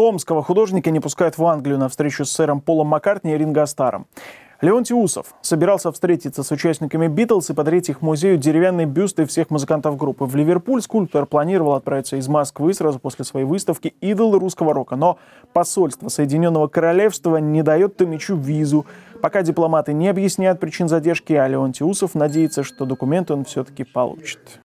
Томского художника не пускают в Англию на встречу с сэром Полом Маккартни и Ринго Старом. Леонтий Усов собирался встретиться с участниками «Битлз» и подарить их музею деревянные бюсты всех музыкантов группы. В Ливерпуль скульптор планировал отправиться из Москвы сразу после своей выставки «Идолы русского рока», но посольство Соединенного Королевства не дает Томичу визу. Пока дипломаты не объясняют причин задержки, а Леонтий Усов надеется, что документ он все-таки получит.